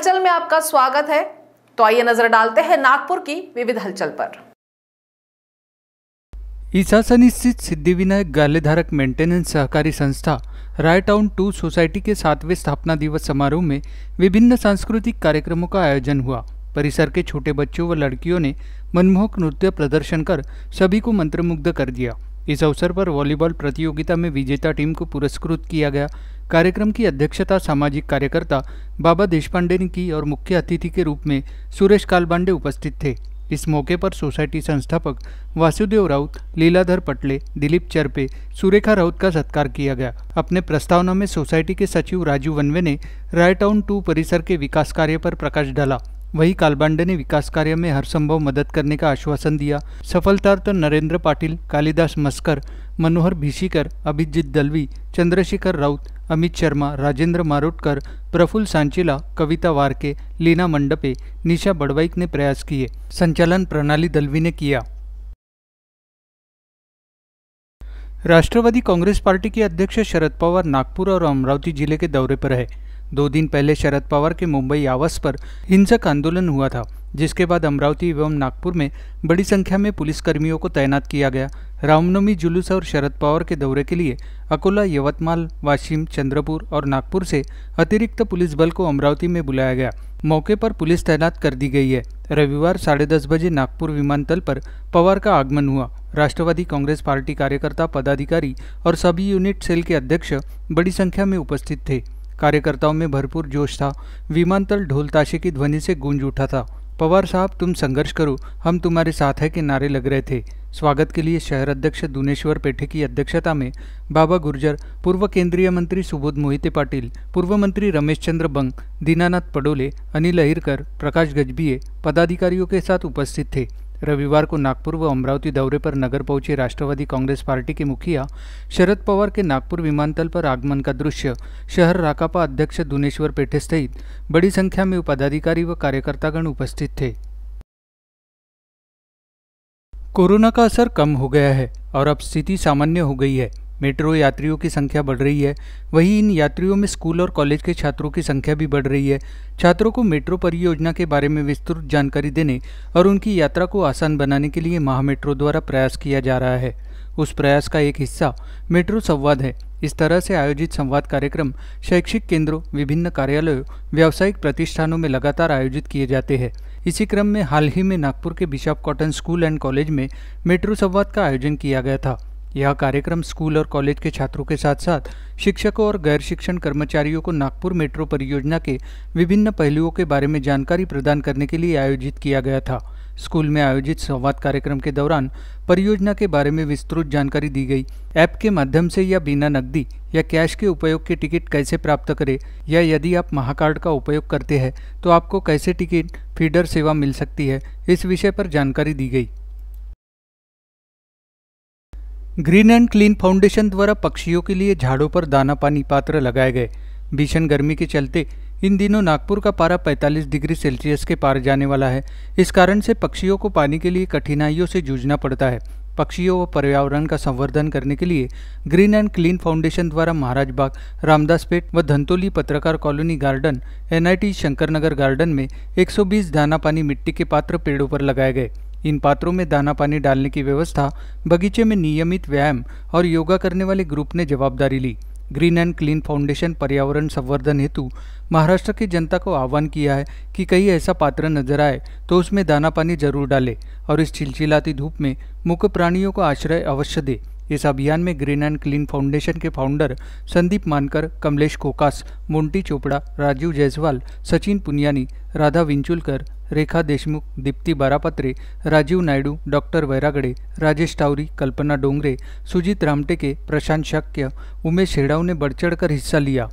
हलचल में आपका स्वागत है तो आइए नजर डालते हैं नागपुर की विविध हलचल पर ईसासन स्थित सिद्धिविनायक गालेधारक मेंटेनेंस सहकारी संस्था राय टाउन टू सोसाइटी के सातवें स्थापना दिवस समारोह में विभिन्न सांस्कृतिक कार्यक्रमों का आयोजन हुआ परिसर के छोटे बच्चों व लड़कियों ने मनमोहक नृत्य प्रदर्शन कर सभी को मंत्रमुग्ध कर दिया इस अवसर पर वॉलीबॉल प्रतियोगिता में विजेता टीम को पुरस्कृत किया गया कार्यक्रम की अध्यक्षता सामाजिक कार्यकर्ता बाबा देशपांडे ने की और मुख्य अतिथि के रूप में सुरेश कालबांडे उपस्थित थे इस मौके पर सोसाइटी संस्थापक वासुदेव राउत लीलाधर पटले दिलीप चरपे सुरेखा राउत का सत्कार किया गया अपने प्रस्तावना में सोसाइटी के सचिव राजू वनवे ने राय टाउन टू परिसर के विकास कार्य पर प्रकाश डाला वही कालबांडे ने विकास कार्य में हर संभव मदद करने का आश्वासन दिया सफलतार्थ नरेंद्र पाटिल कालिदास मस्कर मनोहर भीषिकर अभिजीत दलवी चंद्रशेखर राउत अमित शर्मा राजेंद्र मारुटकर प्रफुल्ल सांचिला कविता वारके लीना मंडपे निशा बड़वाइक ने प्रयास किए संचालन प्रणाली दलवी ने किया राष्ट्रवादी कांग्रेस पार्टी के अध्यक्ष शरद पवार नागपुर और अमरावती जिले के दौरे पर है दो दिन पहले शरद पवार के मुंबई आवास पर हिंसक आंदोलन हुआ था जिसके बाद अमरावती एवं नागपुर में बड़ी संख्या में पुलिसकर्मियों को तैनात किया गया रामनवमी जुलूस और शरद पवार के दौरे के लिए अकोला यवतमाल वाशिम चंद्रपुर और नागपुर से अतिरिक्त पुलिस बल को अमरावती में बुलाया गया मौके पर पुलिस तैनात कर दी गई है रविवार साढ़े दस बजे नागपुर विमानतल पर पवार का आगमन हुआ राष्ट्रवादी कांग्रेस पार्टी कार्यकर्ता पदाधिकारी और सभी यूनिट सेल के अध्यक्ष बड़ी संख्या में उपस्थित थे कार्यकर्ताओं में भरपूर जोश था विमानतल ढोलताशे की ध्वनि से गूंज उठा था पवार साहब तुम संघर्ष करो हम तुम्हारे साथ है के नारे लग रहे थे स्वागत के लिए शहर अध्यक्ष दुनेश्वर पेठे की अध्यक्षता में बाबा गुर्जर पूर्व केंद्रीय मंत्री सुबोध मोहिते पाटिल पूर्व मंत्री रमेश चंद्र बंग दीनानाथ पडोले अनिल अहिरकर प्रकाश गजबीये पदाधिकारियों के साथ उपस्थित थे रविवार को नागपुर व अमरावती दौरे पर नगर पहुंचे राष्ट्रवादी कांग्रेस पार्टी के मुखिया शरद पवार के नागपुर विमानतल पर आगमन का दृश्य शहर राकापा अध्यक्ष दुनेश्वर पेठे सहित बड़ी संख्या में पदाधिकारी व कार्यकर्तागण उपस्थित थे कोरोना का असर कम हो गया है और अब स्थिति सामान्य हो गई है मेट्रो यात्रियों की संख्या बढ़ रही है वहीं इन यात्रियों में स्कूल और कॉलेज के छात्रों की संख्या भी बढ़ रही है छात्रों को मेट्रो परियोजना के बारे में विस्तृत जानकारी देने और उनकी यात्रा को आसान बनाने के लिए महा मेट्रो द्वारा प्रयास किया जा रहा है उस प्रयास का एक हिस्सा मेट्रो संवाद है इस तरह से आयोजित संवाद कार्यक्रम शैक्षिक केंद्रों विभिन्न कार्यालयों व्यावसायिक प्रतिष्ठानों में लगातार आयोजित किए जाते हैं इसी क्रम में हाल ही में नागपुर के bishop cotton school and college में मेट्रो संवाद का आयोजन किया गया था यह कार्यक्रम स्कूल और कॉलेज के छात्रों के साथ साथ शिक्षकों और गैर शिक्षण कर्मचारियों को नागपुर मेट्रो परियोजना के विभिन्न पहलुओं के बारे में जानकारी प्रदान करने के लिए आयोजित किया गया था स्कूल में आयोजित संवाद कार्यक्रम के दौरान परियोजना के बारे में विस्तृत जानकारी दी गई ऐप के माध्यम से या बिना नकदी या कैश के उपयोग के टिकट कैसे प्राप्त करें या यदि आप महाकार्ड का उपयोग करते हैं तो आपको कैसे टिकट फीडर सेवा मिल सकती है इस विषय पर जानकारी दी गई ग्रीन एंड क्लीन फाउंडेशन द्वारा पक्षियों के लिए झाड़ों पर दाना पानी पात्र लगाए गए भीषण गर्मी के चलते इन दिनों नागपुर का पारा 45 डिग्री सेल्सियस के पार जाने वाला है इस कारण से पक्षियों को पानी के लिए कठिनाइयों से जूझना पड़ता है पक्षियों व पर्यावरण का संवर्धन करने के लिए ग्रीन एंड क्लीन फाउंडेशन द्वारा महाराज बाग रामदास पेट व Dhantoli Patrakar colony garden NIT Shankarnagar garden में 120 दाना पानी मिट्टी के पात्र पेड़ों पर लगाए गए इन पात्रों में दाना पानी डालने की व्यवस्था बगीचे में नियमित व्यायाम और योगा करने वाले ग्रुप ने जवाबदारी ली ग्रीन एंड क्लीन फाउंडेशन पर्यावरण संवर्धन हेतु महाराष्ट्र की जनता को आह्वान किया है कि कहीं ऐसा पात्र नजर आए तो उसमें दाना पानी जरूर डाले और इस छिलछिलाती धूप में मुख्य प्राणियों को आश्रय अवश्य दे इस अभियान में ग्रीन एंड क्लीन फाउंडेशन के फाउंडर संदीप मानकर कमलेश कोकास मोंटी चोपड़ा राजीव जायसवाल सचिन पुनियानी राधा विंचुलकर रेखा देशमुख दीप्ति बारापत्रे राजीव नायडू डॉक्टर वैरागडे राजेश टावरी कल्पना डोंगरे सुजीत रामटेके प्रशांत शाक्य उमेश हेड़ाव ने बढ़ चढ़कर हिस्सा लिया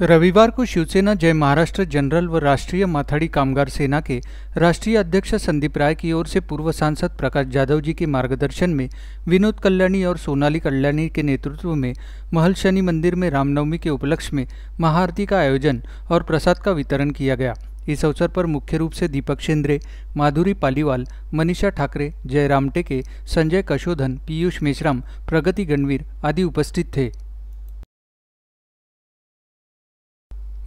रविवार को शिवसेना जय महाराष्ट्र जनरल व राष्ट्रीय माथाड़ी कामगार सेना के राष्ट्रीय अध्यक्ष संदीप राय की ओर से पूर्व सांसद प्रकाश जाधव जी के मार्गदर्शन में विनोद कल्याणी और सोनाली कल्याणी के नेतृत्व में महल शनि मंदिर में रामनवमी के उपलक्ष्य में महाआरती का आयोजन और प्रसाद का वितरण किया गया इस अवसर पर मुख्य रूप से दीपक शेंद्रे माधुरी पालीवाल मनीषा ठाकरे जय रामटेके संजय कशोधन पीयूष मेश्राम प्रगति गणवीर आदि उपस्थित थे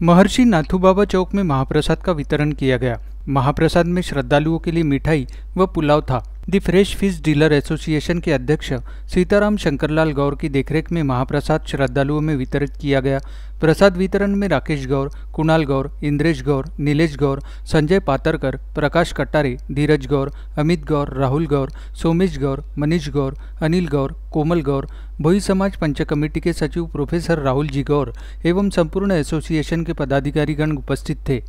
महर्षि नाथूबाबा चौक में महाप्रसाद का वितरण किया गया महाप्रसाद में श्रद्धालुओं के लिए मिठाई व पुलाव था दी फ्रेश फिश डीलर एसोसिएशन के अध्यक्ष सीताराम शंकरलाल गौर की देखरेख में महाप्रसाद श्रद्धालुओं में वितरित किया गया प्रसाद वितरण में राकेश गौर कुणाल गौर इंद्रेश गौर नीलेश गौर संजय पातरकर प्रकाश कट्टारी धीरज गौर अमित गौर राहुल गौर सोमेश गौर मनीष गौर अनिल गौर कोमल गौर भोई समाज पंच कमेटी के सचिव प्रोफेसर राहुल जी गौर एवं संपूर्ण एसोसिएशन के पदाधिकारीगण उपस्थित थे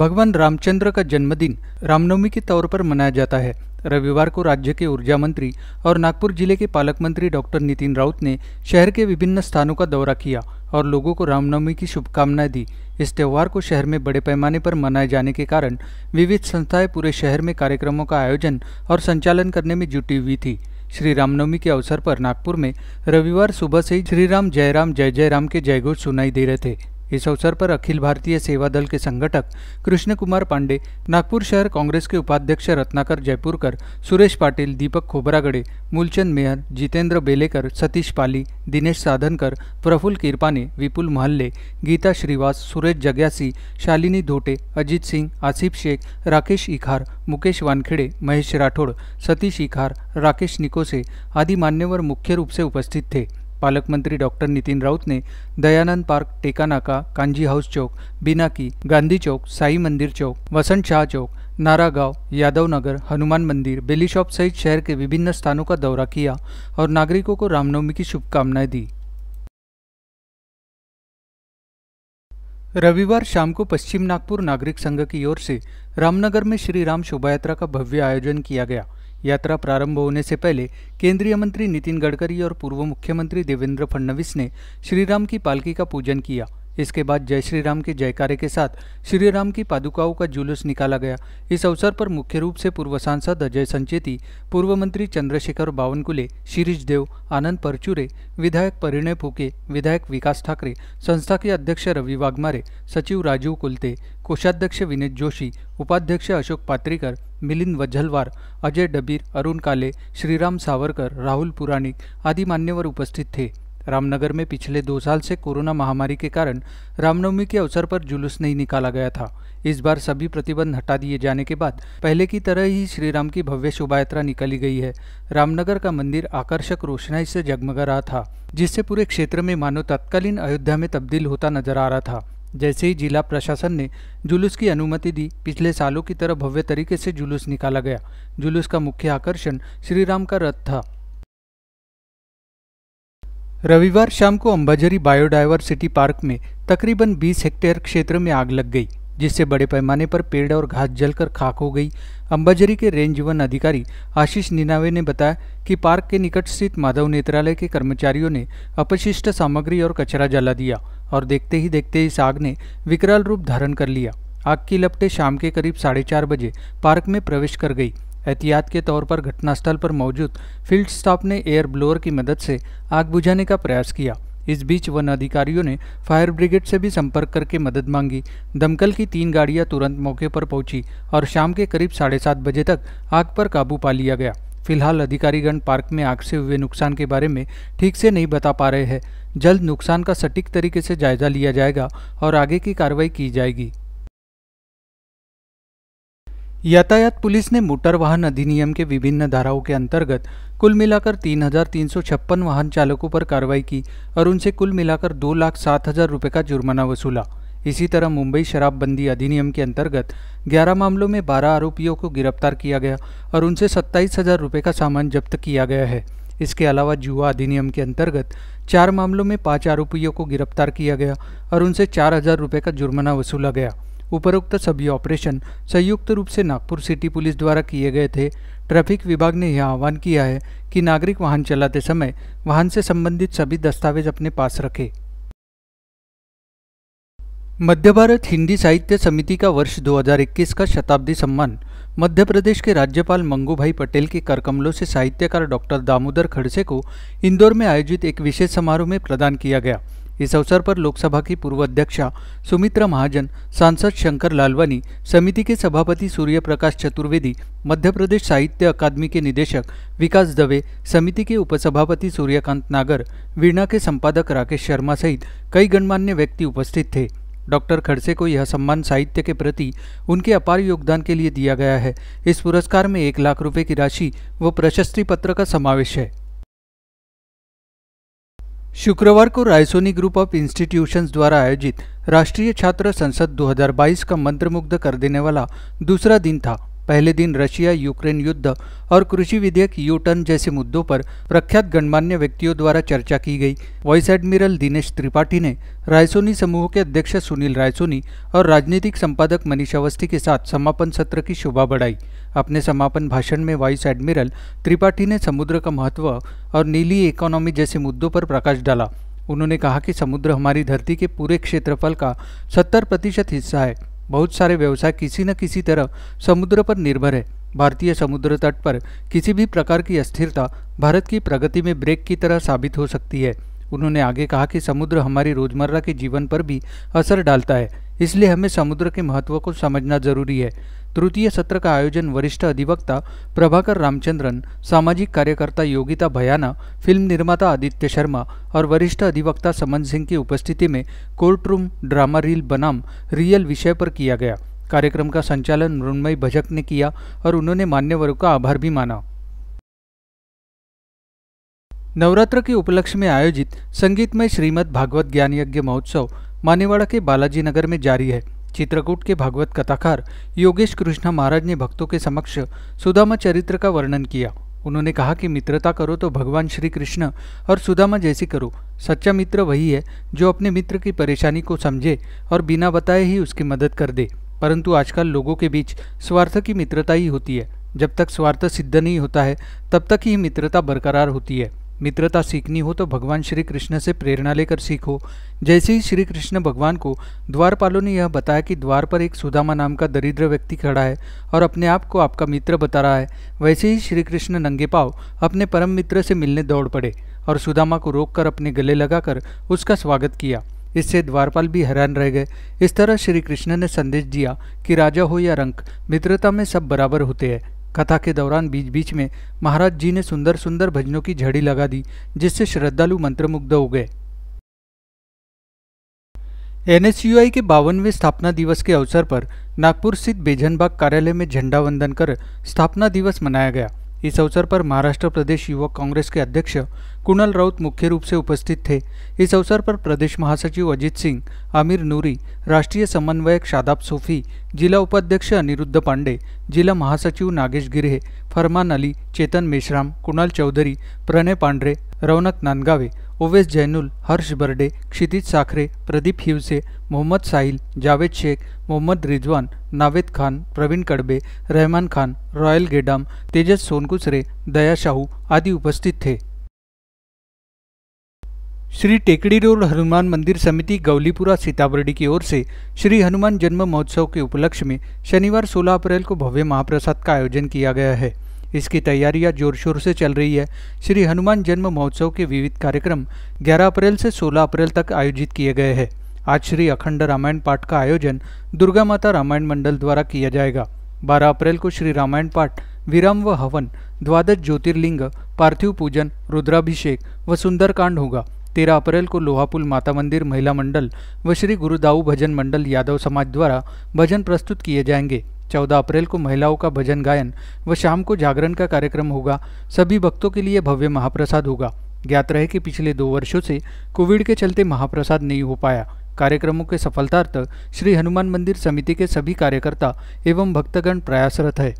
भगवान रामचंद्र का जन्मदिन रामनवमी के तौर पर मनाया जाता है रविवार को राज्य के ऊर्जा मंत्री और नागपुर जिले के पालक मंत्री डॉक्टर नितिन राउत ने शहर के विभिन्न स्थानों का दौरा किया और लोगों को रामनवमी की शुभकामनाएं दी इस त्यौहार को शहर में बड़े पैमाने पर मनाए जाने के कारण विविध संस्थाएं पूरे शहर में कार्यक्रमों का आयोजन और संचालन करने में जुटी हुई थी श्री रामनवमी के अवसर पर नागपुर में रविवार सुबह से ही श्री राम जय राम जय जय राम के जयघोष सुनाई दे रहे थे इस अवसर पर अखिल भारतीय सेवा दल के संगठक कृष्ण कुमार पांडे नागपुर शहर कांग्रेस के उपाध्यक्ष रत्नाकर जयपुरकर सुरेश पाटिल दीपक खोबरागड़े मूलचंद मेहर जितेंद्र बेलेकर सतीश पाली दिनेश साधनकर प्रफुल्ल किरपाने विपुल महल्ले गीता श्रीवास सुरेश जग्यासी शालिनी धोटे अजित सिंह आसिफ शेख राकेश इखार मुकेश वानखेड़े महेश राठौड़ सतीश इखार राकेश निकोसे आदि मान्यवर मुख्य रूप से उपस्थित थे पालकमंत्री डॉक्टर नितिन राउत ने दयानंद पार्क टेकानाका कांजी हाउस चौक बिनाकी गांधी चौक साई मंदिर चौक वसंत शाह चौक नारागांव यादव नगर हनुमान मंदिर बेली शॉप सहित शहर के विभिन्न स्थानों का दौरा किया और नागरिकों को रामनवमी की शुभकामनाएं दी रविवार शाम को पश्चिम नागपुर नागरिक संघ की ओर से रामनगर में श्री राम शोभायात्रा का भव्य आयोजन किया गया यात्रा प्रारंभ होने से पहले केंद्रीय मंत्री नितिन गडकरी और पूर्व मुख्यमंत्री देवेंद्र फडणवीस ने श्रीराम की पालकी का पूजन किया इसके बाद जय श्री राम के जयकारे के साथ श्री राम की पादुकाओं का जुलूस निकाला गया इस अवसर पर मुख्य रूप से पूर्व सांसद अजय संचेती पूर्व मंत्री चंद्रशेखर बावनकुले शिरीष देव आनंद परचुरे विधायक परिणय फुके विधायक विकास ठाकरे संस्था के अध्यक्ष रवि वाघमारे सचिव राजीव कुलते कोषाध्यक्ष विनीत जोशी उपाध्यक्ष अशोक पात्रीकर मिलिंद वज्जलवार अजय डबीर अरुण काले श्रीराम सावरकर राहुल पुराणिक आदि मान्यवर उपस्थित थे रामनगर में पिछले दो साल से कोरोना महामारी के कारण रामनवमी के अवसर पर जुलूस नहीं निकाला गया था इस बार सभी प्रतिबंध हटा दिए जाने के बाद पहले की तरह ही श्री राम की भव्य शोभा यात्रा निकाली गई है रामनगर का मंदिर आकर्षक रोशनाई से जगमगा रहा था जिससे पूरे क्षेत्र में मानो तत्कालीन अयोध्या में तब्दील होता नजर आ रहा था जैसे ही जिला प्रशासन ने जुलूस की अनुमति दी पिछले सालों की तरह भव्य तरीके से जुलूस निकाला गया जुलूस का मुख्य आकर्षण श्री राम का रथ था रविवार शाम को अंबाझरी बायोडायवर्सिटी पार्क में तकरीबन 20 हेक्टेयर क्षेत्र में आग लग गई जिससे बड़े पैमाने पर पेड़ और घास जलकर खाक हो गई अम्बाझरी के रेंज वन अधिकारी आशीष निनावे ने बताया कि पार्क के निकट स्थित माधव नेत्रालय के कर्मचारियों ने अपशिष्ट सामग्री और कचरा जला दिया और देखते ही देखते इस आग ने विकराल रूप धारण कर लिया आग की लपटे शाम के करीब साढ़े चार बजे पार्क में प्रवेश कर गई एहतियात के तौर पर घटनास्थल पर मौजूद फील्ड स्टाफ ने एयर ब्लोअर की मदद से आग बुझाने का प्रयास किया इस बीच वन अधिकारियों ने फायर ब्रिगेड से भी संपर्क करके मदद मांगी दमकल की तीन गाड़ियां तुरंत मौके पर पहुंची और शाम के करीब साढ़े सात बजे तक आग पर काबू पा लिया गया फिलहाल अधिकारीगण पार्क में आग से हुए नुकसान के बारे में ठीक से नहीं बता पा रहे हैं जल्द नुकसान का सटीक तरीके से जायजा लिया जाएगा और आगे की कार्रवाई की जाएगी यातायात पुलिस ने मोटर वाहन अधिनियम के विभिन्न धाराओं के अंतर्गत कुल मिलाकर तीन हजार तीन सौ छप्पन वाहन चालकों पर कार्रवाई की और उनसे कुल मिलाकर दो लाख सात हजार रुपये का जुर्माना वसूला इसी तरह मुंबई शराबबंदी अधिनियम के अंतर्गत 11 मामलों में 12 आरोपियों को गिरफ्तार किया गया और उनसे सत्ताईस हजार रुपये का सामान जब्त किया गया है इसके अलावा जुआ अधिनियम के अंतर्गत चार मामलों में पाँच आरोपियों को गिरफ्तार किया गया और उनसे चार हजार रुपये का जुर्माना वसूला गया उपरोक्त सभी ऑपरेशन संयुक्त रूप से नागपुर सिटी पुलिस द्वारा किए गए थे ट्रैफिक विभाग ने यह आह्वान किया है कि नागरिक वाहन चलाते समय वाहन से संबंधित सभी दस्तावेज अपने पास रखें मध्य भारत हिंदी साहित्य समिति का वर्ष 2021 का शताब्दी सम्मान मध्य प्रदेश के राज्यपाल मंगू भाई पटेल के करकमलों से साहित्यकार डॉक्टर दामोदर खड़से को इंदौर में आयोजित एक विशेष समारोह में प्रदान किया गया इस अवसर पर लोकसभा की पूर्व अध्यक्षा सुमित्रा महाजन सांसद शंकर लालवानी समिति के सभापति सूर्यप्रकाश चतुर्वेदी मध्य प्रदेश साहित्य अकादमी के निदेशक विकास दवे समिति के उपसभापति सूर्यकांत नागर वीणा के संपादक राकेश शर्मा सहित कई गणमान्य व्यक्ति उपस्थित थे डॉक्टर खड़से को यह सम्मान साहित्य के प्रति उनके अपार योगदान के लिए दिया गया है इस पुरस्कार में एक लाख रुपए की राशि व प्रशस्ति पत्र का समावेश है शुक्रवार को रायसोनी ग्रुप ऑफ इंस्टीट्यूशंस द्वारा आयोजित राष्ट्रीय छात्र संसद 2022 का मंत्रमुग्ध कर देने वाला दूसरा दिन था पहले दिन रशिया यूक्रेन युद्ध और कृषि विधेयक यू टर्न जैसे मुद्दों पर प्रख्यात गणमान्य व्यक्तियों द्वारा चर्चा की गई वाइस एडमिरल दिनेश त्रिपाठी ने रायसोनी समूह के अध्यक्ष सुनील रायसोनी और राजनीतिक संपादक मनीष अवस्थी के साथ समापन सत्र की शोभा बढ़ाई अपने समापन भाषण में वाइस एडमिरल त्रिपाठी ने समुद्र का महत्व और नीली इकोनॉमी जैसे मुद्दों पर प्रकाश डाला उन्होंने कहा कि समुद्र हमारी धरती के पूरे क्षेत्रफल का सत्तर प्रतिशत हिस्सा है बहुत सारे व्यवसाय किसी न किसी तरह समुद्र पर निर्भर है भारतीय समुद्र तट पर किसी भी प्रकार की अस्थिरता भारत की प्रगति में ब्रेक की तरह साबित हो सकती है उन्होंने आगे कहा कि समुद्र हमारी रोजमर्रा के जीवन पर भी असर डालता है इसलिए हमें समुद्र के महत्व को समझना जरूरी है तृतीय सत्र का आयोजन वरिष्ठ अधिवक्ता प्रभाकर रामचंद्रन सामाजिक कार्यकर्ता योगिता भयाना फिल्म निर्माता आदित्य शर्मा और वरिष्ठ अधिवक्ता समन सिंह की उपस्थिति में कोर्ट रूम ड्रामा रील बनाम रियल विषय पर किया गया कार्यक्रम का संचालन मृणमयी भजक ने किया और उन्होंने मान्यवरों का आभार भी माना नवरात्र के उपलक्ष्य में आयोजित संगीतमय श्रीमद भागवत ज्ञान यज्ञ महोत्सव मानेवाड़ा के बालाजी नगर में जारी है चित्रकूट के भागवत कथाकार योगेश कृष्णा महाराज ने भक्तों के समक्ष सुदामा चरित्र का वर्णन किया उन्होंने कहा कि मित्रता करो तो भगवान श्री कृष्ण और सुदामा जैसी करो सच्चा मित्र वही है जो अपने मित्र की परेशानी को समझे और बिना बताए ही उसकी मदद कर दे परंतु आजकल लोगों के बीच स्वार्थ की मित्रता ही होती है जब तक स्वार्थ सिद्ध नहीं होता है तब तक ही मित्रता बरकरार होती है मित्रता सीखनी हो तो भगवान श्री कृष्ण से प्रेरणा लेकर सीखो जैसे ही श्री कृष्ण भगवान को द्वारपालों ने यह बताया कि द्वार पर एक सुदामा नाम का दरिद्र व्यक्ति खड़ा है और अपने आप को आपका मित्र बता रहा है वैसे ही श्री कृष्ण नंगे पाव अपने परम मित्र से मिलने दौड़ पड़े और सुदामा को रोक अपने गले लगाकर उसका स्वागत किया इससे द्वारपाल भी हैरान रह गए इस तरह श्री कृष्ण ने संदेश दिया कि राजा हो या रंक मित्रता में सब बराबर होते हैं कथा के दौरान बीच बीच में महाराज जी ने सुंदर सुंदर भजनों की झड़ी लगा दी जिससे श्रद्धालु मंत्रमुग्ध हो गए एनएसयूआई के बावनवें स्थापना दिवस के अवसर पर नागपुर स्थित बेझनबाग कार्यालय में झंडा वंदन कर स्थापना दिवस मनाया गया इस अवसर पर महाराष्ट्र प्रदेश युवक कांग्रेस के अध्यक्ष कुणल राउत मुख्य रूप से उपस्थित थे इस अवसर पर प्रदेश महासचिव अजीत सिंह आमिर नूरी राष्ट्रीय समन्वयक शादाब सूफी जिला उपाध्यक्ष अनिरुद्ध पांडे जिला महासचिव नागेश गिरे फरमान अली चेतन मेश्राम कुणाल चौधरी प्रणय पांढरे रौनक नानगावे ओवेस जैनुल हर्ष बर्डे क्षितिज साखरे प्रदीप हिवसे मोहम्मद साहिल जावेद शेख मोहम्मद रिजवान नावेद खान प्रवीण कड़बे रहमान खान रॉयल गेडाम तेजस सोनकुसरे दया शाहू आदि उपस्थित थे श्री टेकड़ी रोड हनुमान मंदिर समिति गौलीपुरा सीताबर्डी की ओर से श्री हनुमान जन्म महोत्सव के उपलक्ष्य में शनिवार 16 अप्रैल को भव्य महाप्रसाद का आयोजन किया गया है इसकी तैयारियां जोर शोर से चल रही है श्री हनुमान जन्म महोत्सव के विविध कार्यक्रम 11 अप्रैल से 16 अप्रैल तक आयोजित किए गए हैं आज श्री अखंड रामायण पाठ का आयोजन दुर्गा माता रामायण मंडल द्वारा किया जाएगा 12 अप्रैल को श्री रामायण पाठ विराम व हवन द्वादश ज्योतिर्लिंग पार्थिव पूजन रुद्राभिषेक व सुंदरकांड होगा तेरह अप्रैल को लोहापुल माता मंदिर महिला मंडल व श्री गुरुदाऊ भजन मंडल यादव समाज द्वारा भजन प्रस्तुत किए जाएंगे 14 अप्रैल को महिलाओं का भजन गायन व शाम को जागरण का कार्यक्रम होगा सभी भक्तों के लिए भव्य महाप्रसाद होगा ज्ञात रहे कि पिछले दो वर्षों से कोविड के चलते महाप्रसाद नहीं हो पाया कार्यक्रमों के सफलतार्थ श्री हनुमान मंदिर समिति के सभी कार्यकर्ता एवं भक्तगण प्रयासरत है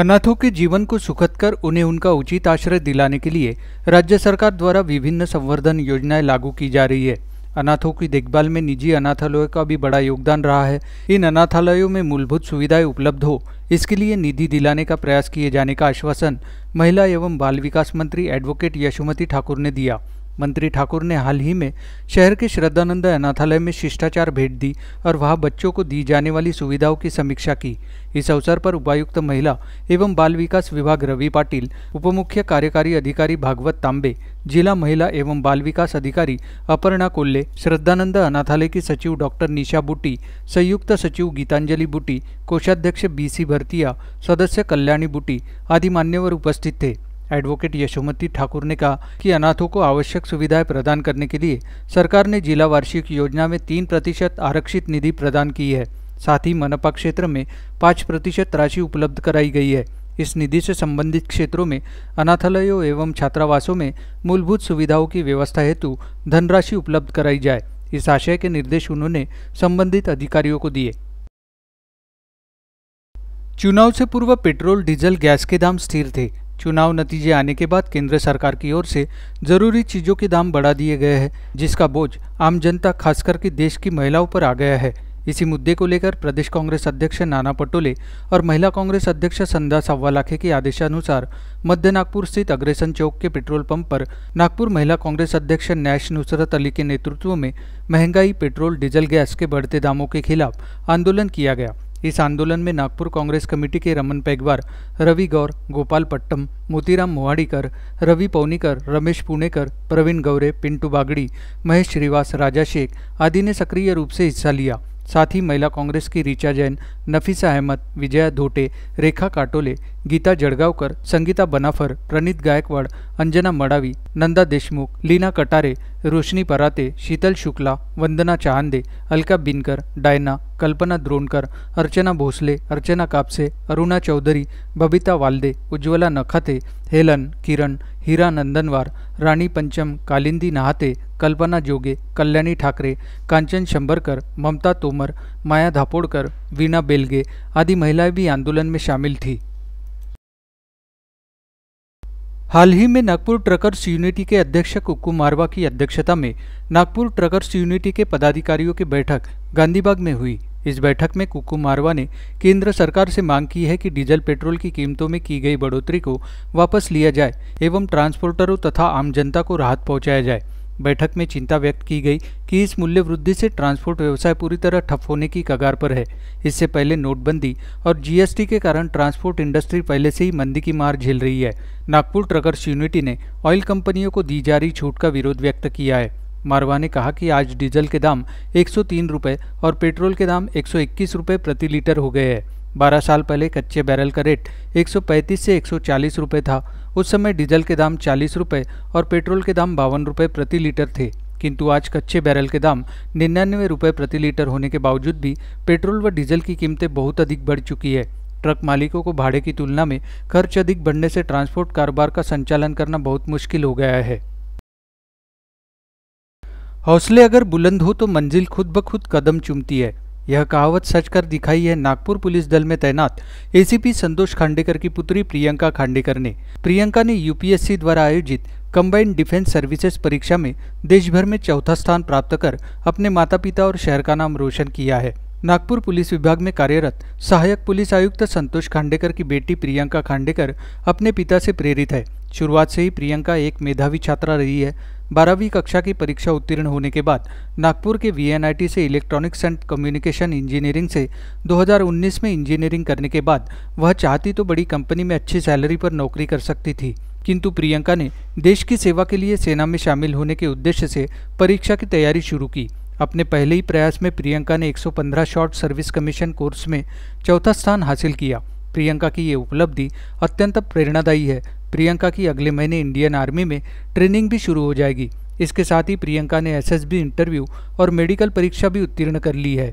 अनाथों के जीवन को सुखद कर उन्हें उनका उचित आश्रय दिलाने के लिए राज्य सरकार द्वारा विभिन्न संवर्धन योजनाएं लागू की जा रही है अनाथों की देखभाल में निजी अनाथालयों का भी बड़ा योगदान रहा है इन अनाथालयों में मूलभूत सुविधाएं उपलब्ध हो इसके लिए निधि दिलाने का प्रयास किए जाने का आश्वासन महिला एवं बाल विकास मंत्री एडवोकेट यशोमती ठाकुर ने दिया मंत्री ठाकुर ने हाल ही में शहर के श्रद्धानंद अनाथालय में शिष्टाचार भेंट दी और वहां बच्चों को दी जाने वाली सुविधाओं की समीक्षा की इस अवसर पर उपायुक्त महिला एवं बाल विकास विभाग रवि पाटिल उप मुख्य कार्यकारी अधिकारी भागवत तांबे जिला महिला एवं बाल विकास अधिकारी अपर्णा कोल्ले श्रद्धानंद अनाथालय की सचिव डॉक्टर निशा बुटी संयुक्त सचिव गीतांजलि बुटी कोषाध्यक्ष बी सी भरतिया सदस्य कल्याणी बुटी आदि मान्यवर उपस्थित थे एडवोकेट यशोमती ठाकुर ने कहा कि अनाथों को आवश्यक सुविधाएं प्रदान करने के लिए सरकार ने जिला वार्षिक योजना में तीन प्रतिशत आरक्षित निधि प्रदान की है साथ ही मनपा क्षेत्र में पाँच प्रतिशत राशि उपलब्ध कराई गई है इस निधि से संबंधित क्षेत्रों में अनाथालयों एवं छात्रावासों में मूलभूत सुविधाओं की व्यवस्था हेतु धनराशि उपलब्ध कराई जाए इस आशय के निर्देश उन्होंने संबंधित अधिकारियों को दिए चुनाव से पूर्व पेट्रोल डीजल गैस के दाम स्थिर थे चुनाव नतीजे आने के बाद केंद्र सरकार की ओर से जरूरी चीज़ों के दाम बढ़ा दिए गए हैं जिसका बोझ आम जनता खास करके देश की महिलाओं पर आ गया है इसी मुद्दे को लेकर प्रदेश कांग्रेस अध्यक्ष नाना पटोले और महिला कांग्रेस अध्यक्ष संध्या सावालाखे के आदेशानुसार मध्य नागपुर स्थित अग्रेसन चौक के पेट्रोल पंप पर नागपुर महिला कांग्रेस अध्यक्ष न्याश नुसरत अली के नेतृत्व में महंगाई पेट्रोल डीजल गैस के बढ़ते दामों के खिलाफ आंदोलन किया गया इस आंदोलन में नागपुर कांग्रेस कमेटी के रमन पैगवार रवि गौर गोपाल पट्टम मोतीराम मोहाड़ीकर रवि पौनीकर रमेश पुणेकर प्रवीण गौरे पिंटू बागड़ी महेश श्रीवास राजा शेख आदि ने सक्रिय रूप से हिस्सा लिया साथ ही महिला कांग्रेस की रिचा जैन नफीसा अहमद विजया धोटे रेखा काटोले गीता जड़गांवकर संगीता बनाफर प्रणीत गायकवाड़ अंजना मड़ावी नंदा देशमुख लीना कटारे रोशनी पराते शीतल शुक्ला वंदना चाहंदे अलका बिनकर डायना कल्पना द्रोणकर अर्चना भोसले अर्चना कापसे अरुणा चौधरी बबीता वाल्दे उज्ज्वला नखाते हेलन किरण हीरा नंदनवार राणी पंचम कालिंदी नहाते कल्पना जोगे कल्याणी ठाकरे कांचन शंबरकर ममता तोमर माया धापोड़कर वीणा बेलगे आदि महिलाएं भी आंदोलन में शामिल थीं हाल ही में नागपुर ट्रकर्स यूनिटी के अध्यक्ष कुक्कू मारवा की अध्यक्षता में नागपुर ट्रकर्स यूनिटी के पदाधिकारियों की बैठक गांधीबाग में हुई इस बैठक में कुकू मारवा ने केंद्र सरकार से मांग की है कि डीजल पेट्रोल की कीमतों में की गई बढ़ोतरी को वापस लिया जाए एवं ट्रांसपोर्टरों तथा आम जनता को राहत पहुंचाया जाए बैठक में चिंता व्यक्त की गई कि इस मूल्य वृद्धि से ट्रांसपोर्ट व्यवसाय पूरी तरह ठप होने की कगार पर है इससे पहले नोटबंदी और जीएसटी के कारण ट्रांसपोर्ट इंडस्ट्री पहले से ही मंदी की मार झेल रही है नागपुर ट्रकर्स यूनिटी ने ऑयल कंपनियों को दी जा रही छूट का विरोध व्यक्त किया है मारवा ने कहा कि आज डीजल के दाम 103 रुपए और पेट्रोल के दाम 121 रुपए प्रति लीटर हो गए हैं 12 साल पहले कच्चे बैरल का रेट 135 से 140 रुपए था उस समय डीजल के दाम 40 रुपए और पेट्रोल के दाम बावन रुपए प्रति लीटर थे किंतु आज कच्चे बैरल के दाम निन्यानवे रुपये प्रति लीटर होने के बावजूद भी पेट्रोल व डीजल की कीमतें बहुत अधिक बढ़ चुकी है ट्रक मालिकों को भाड़े की तुलना में खर्च अधिक बढ़ने से ट्रांसपोर्ट कारोबार का संचालन करना बहुत मुश्किल हो गया है हौसले अगर बुलंद हो तो मंजिल खुद ब खुद कदम चूमती है यह कहावत सच कर दिखाई है नागपुर पुलिस दल में तैनात एसीपी संतोष खांडेकर की पुत्री प्रियंका खांडेकर ने प्रियंका ने यूपीएससी द्वारा आयोजित कंबाइंड डिफेंस सर्विसेज परीक्षा में देश भर में चौथा स्थान प्राप्त कर अपने माता पिता और शहर का नाम रोशन किया है नागपुर पुलिस विभाग में कार्यरत सहायक पुलिस आयुक्त संतोष खांडेकर की बेटी प्रियंका खांडेकर अपने पिता से प्रेरित है शुरुआत से ही प्रियंका एक मेधावी छात्रा रही है बारहवीं कक्षा की परीक्षा उत्तीर्ण होने के बाद नागपुर के वीएनआईटी से इलेक्ट्रॉनिक्स एंड कम्युनिकेशन इंजीनियरिंग से 2019 में इंजीनियरिंग करने के बाद वह चाहती तो बड़ी कंपनी में अच्छी सैलरी पर नौकरी कर सकती थी किंतु प्रियंका ने देश की सेवा के लिए सेना में शामिल होने के उद्देश्य से परीक्षा की तैयारी शुरू की अपने पहले ही प्रयास में प्रियंका ने 115 शॉर्ट सर्विस कमीशन कोर्स में चौथा स्थान हासिल किया प्रियंका की ये उपलब्धि अत्यंत प्रेरणादायी है प्रियंका की अगले महीने इंडियन आर्मी में ट्रेनिंग भी शुरू हो जाएगी इसके साथ ही प्रियंका ने एसएसबी इंटरव्यू और मेडिकल परीक्षा भी उत्तीर्ण कर ली है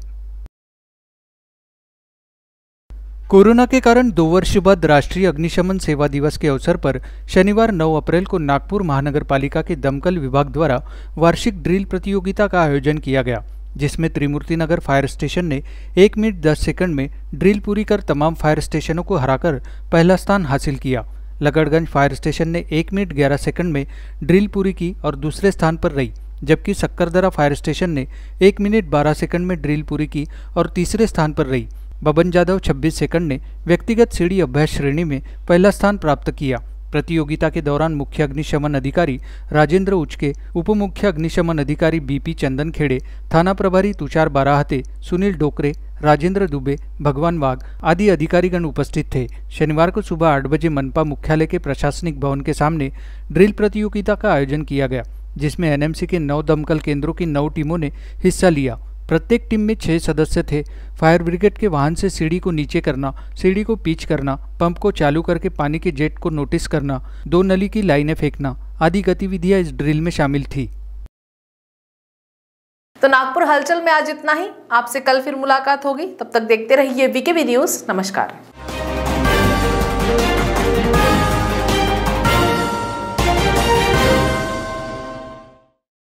कोरोना के कारण दो वर्ष बाद राष्ट्रीय अग्निशमन सेवा दिवस के अवसर पर शनिवार 9 अप्रैल को नागपुर महानगर पालिका के दमकल विभाग द्वारा वार्षिक ड्रिल प्रतियोगिता का आयोजन किया गया जिसमें त्रिमूर्ति नगर फायर स्टेशन ने एक मिनट दस सेकंड में ड्रिल पूरी कर तमाम फायर स्टेशनों को हराकर पहला स्थान हासिल किया लकड़गंज फायर स्टेशन ने एक मिनट ग्यारह सेकंड में ड्रिल पूरी की और दूसरे स्थान पर रही जबकि सक्करदरा फायर स्टेशन ने एक मिनट बारह सेकंड में ड्रिल पूरी की और तीसरे स्थान पर रही बबन जाधव 26 सेकंड ने व्यक्तिगत सीढ़ी अभ्यास श्रेणी में पहला स्थान प्राप्त किया प्रतियोगिता के दौरान मुख्य अग्निशमन अधिकारी राजेंद्र उचके उप मुख्य अग्निशमन अधिकारी बीपी चंदन खेड़े थाना प्रभारी तुषार बाराहते सुनील डोकरे राजेंद्र दुबे भगवान वाघ आदि अधिकारीगण उपस्थित थे शनिवार को सुबह आठ बजे मनपा मुख्यालय के प्रशासनिक भवन के सामने ड्रिल प्रतियोगिता का आयोजन किया गया जिसमें एनएमसी के नौ दमकल केंद्रों की नौ टीमों ने हिस्सा लिया प्रत्येक टीम में छः सदस्य थे फायर ब्रिगेड के वाहन से सीढ़ी को नीचे करना सीढ़ी को पीच करना पंप को चालू करके पानी के जेट को नोटिस करना दो नली की लाइनें फेंकना आदि गतिविधियां इस ड्रिल में शामिल थी तो नागपुर हलचल में आज इतना ही आपसे कल फिर मुलाकात होगी तब तक देखते रहिए वीकेबी न्यूज नमस्कार